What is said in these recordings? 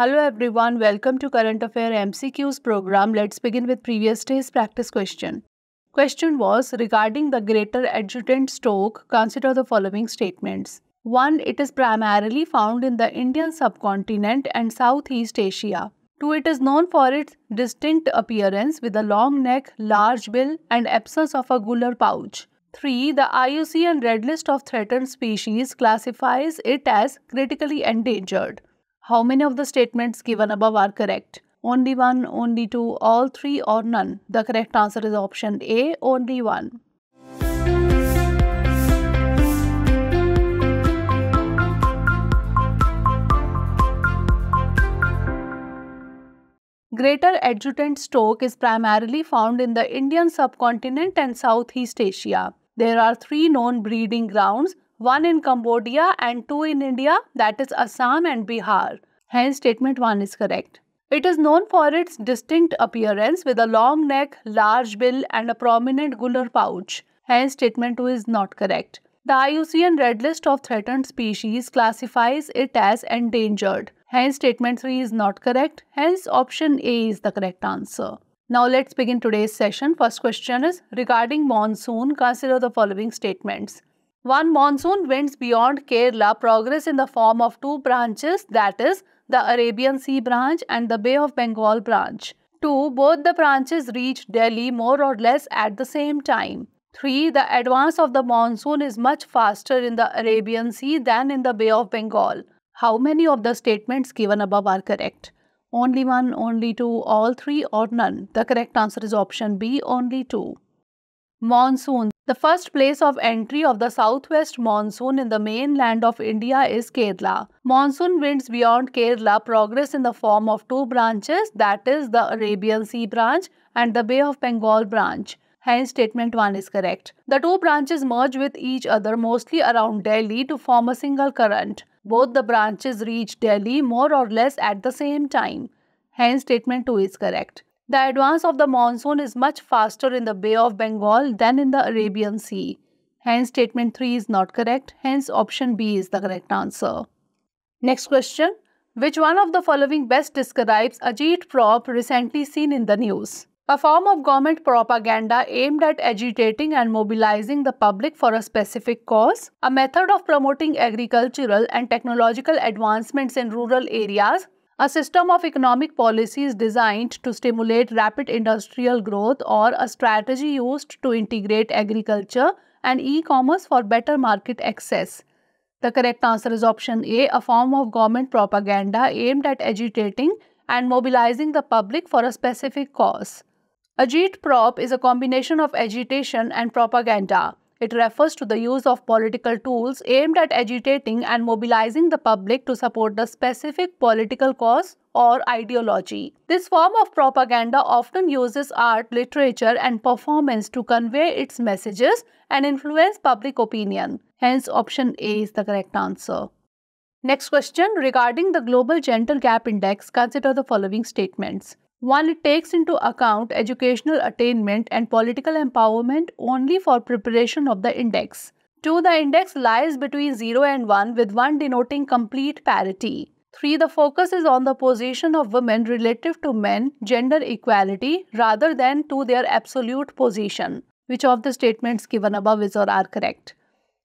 Hello everyone, welcome to Current Affair MCQs program. Let's begin with previous day's practice question. Question was regarding the greater adjutant Stoke, consider the following statements. 1. It is primarily found in the Indian subcontinent and Southeast Asia. 2. It is known for its distinct appearance with a long neck, large bill and absence of a gular pouch. 3. The IUCN Red List of Threatened Species classifies it as critically endangered. How many of the statements given above are correct? Only one, only two, all three or none? The correct answer is option A, only one. Greater adjutant stork is primarily found in the Indian subcontinent and Southeast Asia. There are three known breeding grounds one in Cambodia and two in India, that is Assam and Bihar. Hence, statement 1 is correct. It is known for its distinct appearance with a long neck, large bill, and a prominent gular pouch. Hence, statement 2 is not correct. The IUCN Red List of Threatened Species classifies it as endangered. Hence, statement 3 is not correct. Hence, option A is the correct answer. Now, let's begin today's session. First question is regarding monsoon, consider the following statements. One monsoon winds beyond Kerala progress in the form of two branches that is the Arabian Sea branch and the Bay of Bengal branch. 2. Both the branches reach Delhi more or less at the same time. 3. The advance of the monsoon is much faster in the Arabian Sea than in the Bay of Bengal. How many of the statements given above are correct? Only one, only two, all three or none. The correct answer is option B, only two. Monsoon the first place of entry of the southwest monsoon in the mainland of India is Kerala. Monsoon winds beyond Kerala progress in the form of two branches that is the Arabian Sea branch and the Bay of Bengal branch. Hence statement 1 is correct. The two branches merge with each other mostly around Delhi to form a single current. Both the branches reach Delhi more or less at the same time. Hence statement 2 is correct. The advance of the monsoon is much faster in the Bay of Bengal than in the Arabian Sea. Hence, statement 3 is not correct. Hence, option B is the correct answer. Next question. Which one of the following best describes Ajit prop recently seen in the news? A form of government propaganda aimed at agitating and mobilizing the public for a specific cause, a method of promoting agricultural and technological advancements in rural areas a system of economic policies designed to stimulate rapid industrial growth or a strategy used to integrate agriculture and e-commerce for better market access. The correct answer is option A, a form of government propaganda aimed at agitating and mobilizing the public for a specific cause. Agit prop is a combination of agitation and propaganda. It refers to the use of political tools aimed at agitating and mobilizing the public to support the specific political cause or ideology. This form of propaganda often uses art, literature, and performance to convey its messages and influence public opinion. Hence, option A is the correct answer. Next question regarding the Global Gender Gap Index, consider the following statements. One, it takes into account educational attainment and political empowerment only for preparation of the index. Two, the index lies between 0 and 1 with 1 denoting complete parity. 3. The focus is on the position of women relative to men, gender equality, rather than to their absolute position. Which of the statements given above is or are correct?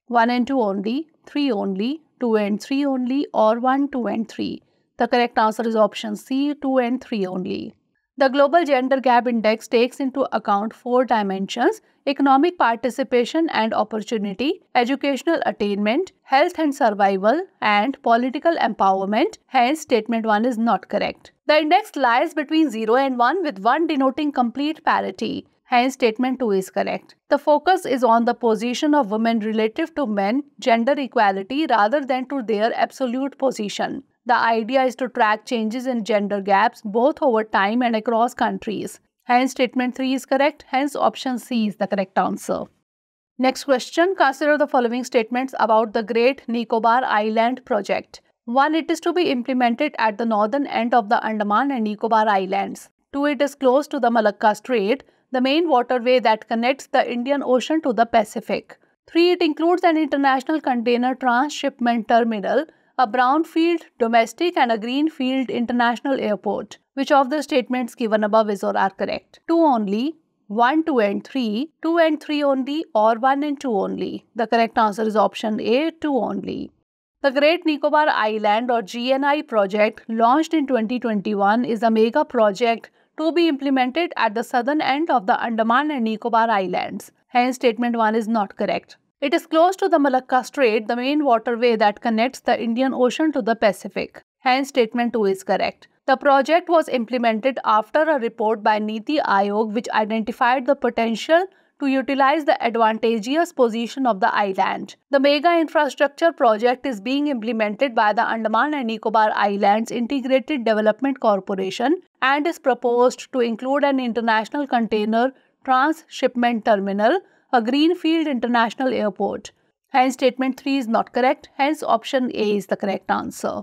1 and 2 only, 3 only, 2 and 3 only, or 1, 2 and 3. The correct answer is option C, 2 and 3 only. The Global Gender Gap Index takes into account four dimensions economic participation and opportunity, educational attainment, health and survival, and political empowerment. Hence, statement 1 is not correct. The index lies between 0 and 1, with 1 denoting complete parity. Hence, statement 2 is correct. The focus is on the position of women relative to men, gender equality, rather than to their absolute position. The idea is to track changes in gender gaps both over time and across countries. Hence, statement 3 is correct. Hence, option C is the correct answer. Next question, consider the following statements about the Great Nicobar Island project. 1. It is to be implemented at the northern end of the Andaman and Nicobar Islands. 2. It is close to the Malacca Strait, the main waterway that connects the Indian Ocean to the Pacific. 3. It includes an international container transshipment terminal a brownfield domestic and a greenfield international airport, which of the statements given above is or are correct. 2 only, 1, 2 and 3, 2 and 3 only or 1 and 2 only. The correct answer is option A, 2 only. The Great Nicobar Island or GNI project launched in 2021 is a mega project to be implemented at the southern end of the Andaman and Nicobar Islands. Hence, statement 1 is not correct. It is close to the Malacca Strait, the main waterway that connects the Indian Ocean to the Pacific. Hence, statement 2 is correct. The project was implemented after a report by Niti Aayog which identified the potential to utilize the advantageous position of the island. The mega infrastructure project is being implemented by the Andaman and Nicobar Islands Integrated Development Corporation and is proposed to include an international container transshipment terminal, a Greenfield International Airport. Hence, statement 3 is not correct. Hence, option A is the correct answer.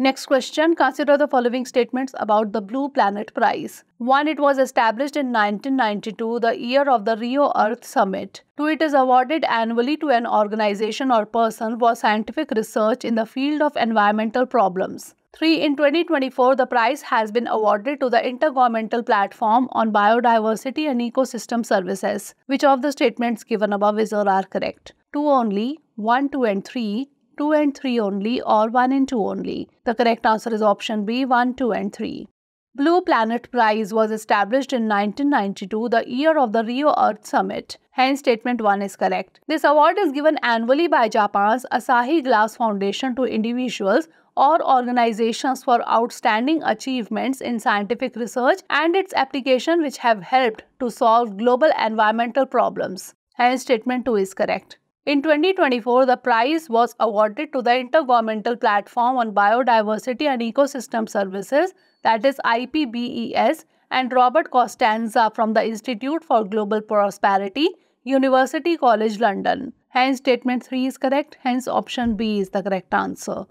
Next question, consider the following statements about the Blue Planet Prize. 1. It was established in 1992, the year of the Rio Earth Summit. 2. It is awarded annually to an organization or person for scientific research in the field of environmental problems. 3. In 2024, the prize has been awarded to the Intergovernmental Platform on Biodiversity and Ecosystem Services. Which of the statements given above is or are correct? 2 only, 1, 2 and 3, 2 and 3 only or 1 and 2 only. The correct answer is option B, 1, 2 and 3. Blue Planet Prize was established in 1992, the year of the Rio Earth Summit. Hence, statement 1 is correct. This award is given annually by Japan's Asahi Glass Foundation to individuals or organizations for outstanding achievements in scientific research and its application which have helped to solve global environmental problems. Hence, statement 2 is correct. In 2024, the prize was awarded to the Intergovernmental Platform on Biodiversity and Ecosystem Services, that is IPBES, and Robert Costanza from the Institute for Global Prosperity, University College London. Hence, statement 3 is correct, hence, option B is the correct answer.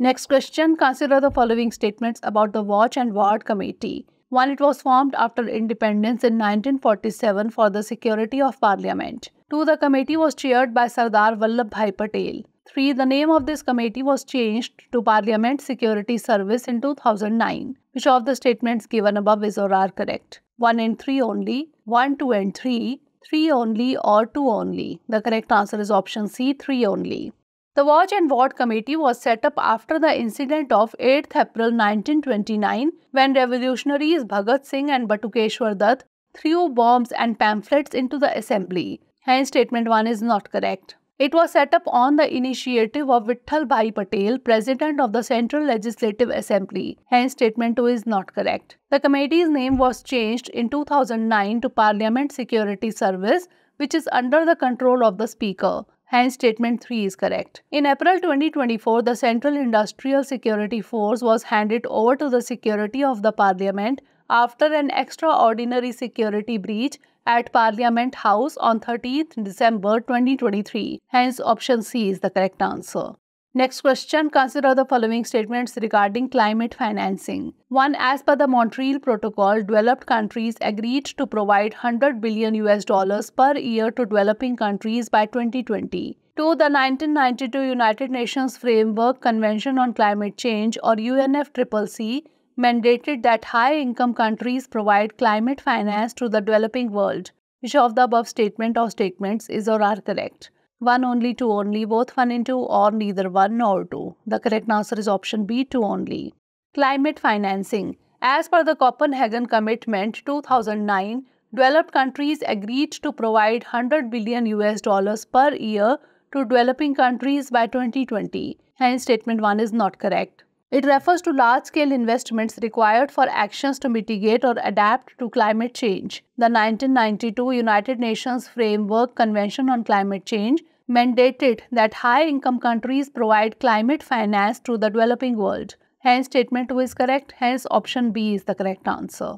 Next question Consider the following statements about the Watch and Ward Committee. One, it was formed after independence in 1947 for the security of parliament. Two, the committee was chaired by Sardar Vallabhbhai Patel. Three, the name of this committee was changed to Parliament Security Service in 2009. Which of the statements given above is or are correct? 1 and 3 only, 1, 2 and 3, 3 only or 2 only. The correct answer is option C, 3 only. The Watch and Ward Committee was set up after the incident of 8th April 1929 when revolutionaries Bhagat Singh and Batukeshwar Dutt threw bombs and pamphlets into the assembly. Hence, statement 1 is not correct. It was set up on the initiative of Vitthal Bhai Patel, President of the Central Legislative Assembly. Hence, statement 2 is not correct. The committee's name was changed in 2009 to Parliament Security Service, which is under the control of the Speaker. Hence, statement 3 is correct. In April 2024, the Central Industrial Security Force was handed over to the security of the parliament after an extraordinary security breach at Parliament House on 13th December 2023. Hence, option C is the correct answer. Next question Consider the following statements regarding climate financing. 1. As per the Montreal Protocol, developed countries agreed to provide 100 billion US dollars per year to developing countries by 2020. 2. The 1992 United Nations Framework Convention on Climate Change or UNFCCC mandated that high income countries provide climate finance to the developing world. Which of the above statement or statements is or are correct? 1 only, 2 only, both 1 and 2 or neither 1 nor 2. The correct answer is option B, 2 only. Climate financing. As per the Copenhagen Commitment 2009, developed countries agreed to provide 100 billion US dollars per year to developing countries by 2020. Hence, statement 1 is not correct. It refers to large scale investments required for actions to mitigate or adapt to climate change. The 1992 United Nations Framework Convention on Climate Change mandated that high income countries provide climate finance to the developing world. Hence, statement 2 is correct, hence, option B is the correct answer.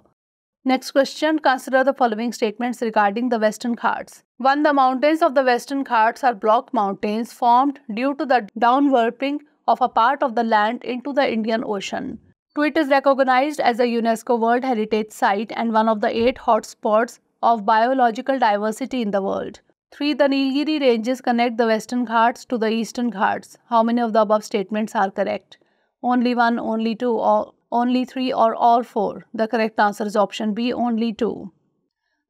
Next question Consider the following statements regarding the Western Ghats. 1. The mountains of the Western Ghats are block mountains formed due to the downwarping of a part of the land into the Indian Ocean. 2. It is recognized as a UNESCO World Heritage Site and one of the eight hotspots of biological diversity in the world. 3. The Nilgiri ranges connect the western ghats to the eastern ghats. How many of the above statements are correct? Only 1, only 2, or only 3 or all 4. The correct answer is option B, only 2.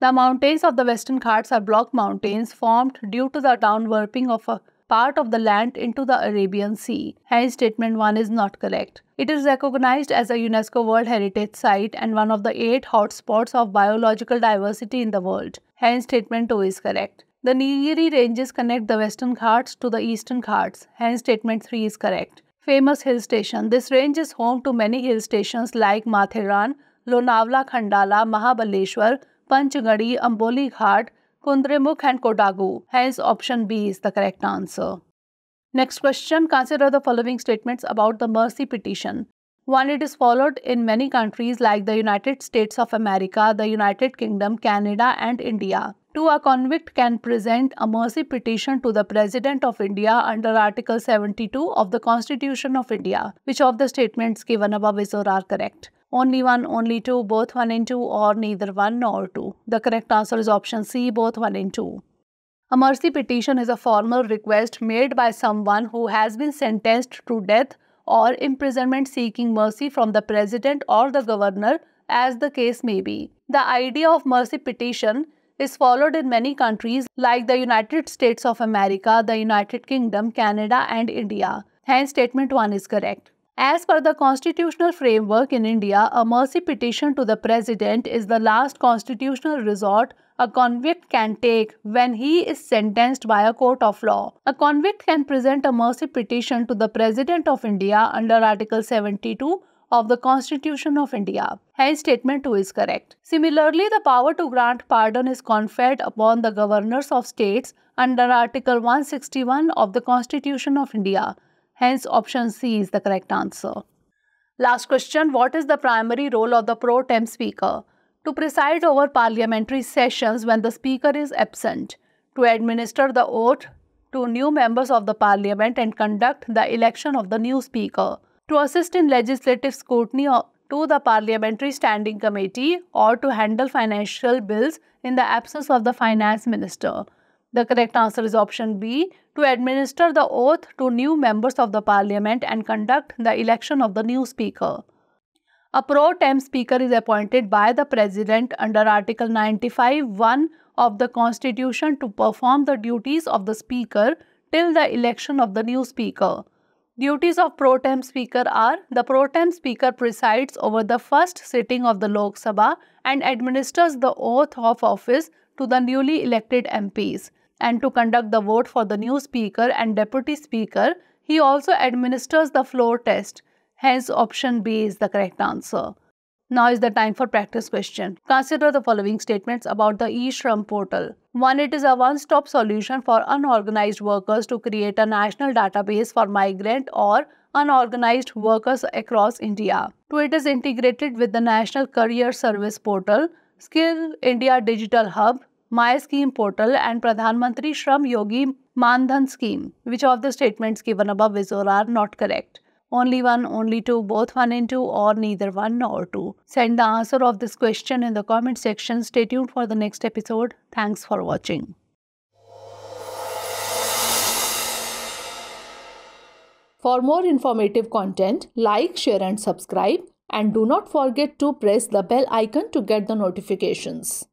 The mountains of the western ghats are block mountains formed due to the downwarping of a part of the land into the Arabian Sea. Hence, statement 1 is not correct. It is recognized as a UNESCO World Heritage Site and one of the 8 hotspots of biological diversity in the world. Hence, statement 2 is correct. The Nilgiri ranges connect the western Ghats to the eastern Ghats, hence statement 3 is correct. Famous hill station. This range is home to many hill stations like Matheran, Lonavala Khandala, Mahabaleshwar, Panchgadi, Amboli Ghat, Kundremukh and Kodagu. Hence option B is the correct answer. Next question, consider the following statements about the mercy petition. One, it is followed in many countries like the United States of America, the United Kingdom, Canada, and India. Two, a convict can present a mercy petition to the President of India under Article 72 of the Constitution of India. Which of the statements given above is or are correct? Only one, only two, both one and two, or neither one nor two. The correct answer is option C, both one and two. A mercy petition is a formal request made by someone who has been sentenced to death or imprisonment seeking mercy from the president or the governor, as the case may be. The idea of mercy petition is followed in many countries like the United States of America, the United Kingdom, Canada, and India. Hence, statement 1 is correct. As per the constitutional framework in India, a mercy petition to the president is the last constitutional resort a convict can take when he is sentenced by a court of law. A convict can present a mercy petition to the President of India under Article 72 of the Constitution of India. His statement 2 is correct. Similarly, the power to grant pardon is conferred upon the governors of states under Article 161 of the Constitution of India. Hence, option C is the correct answer. Last question What is the primary role of the pro tem speaker? to preside over parliamentary sessions when the Speaker is absent, to administer the oath to new members of the Parliament and conduct the election of the new Speaker, to assist in legislative scrutiny to the Parliamentary Standing Committee or to handle financial bills in the absence of the Finance Minister. The correct answer is option B to administer the oath to new members of the Parliament and conduct the election of the new Speaker. A pro tem speaker is appointed by the president under Article 95.1 of the Constitution to perform the duties of the speaker till the election of the new speaker. Duties of pro tem speaker are the pro tem speaker presides over the first sitting of the Lok Sabha and administers the oath of office to the newly elected MPs and to conduct the vote for the new speaker and deputy speaker he also administers the floor test Hence, option B is the correct answer. Now is the time for practice question. Consider the following statements about the eShram portal. 1. It is a one-stop solution for unorganized workers to create a national database for migrant or unorganized workers across India. 2. It is integrated with the National Career Service Portal, Skill India Digital Hub, My Scheme Portal and Pradhan Mantri Shram Yogi Mandhan Scheme. Which of the statements given above is or are not correct? only one, only two, both one and two, or neither one nor two? Send the answer of this question in the comment section. Stay tuned for the next episode. Thanks for watching. For more informative content, like, share, and subscribe. And do not forget to press the bell icon to get the notifications.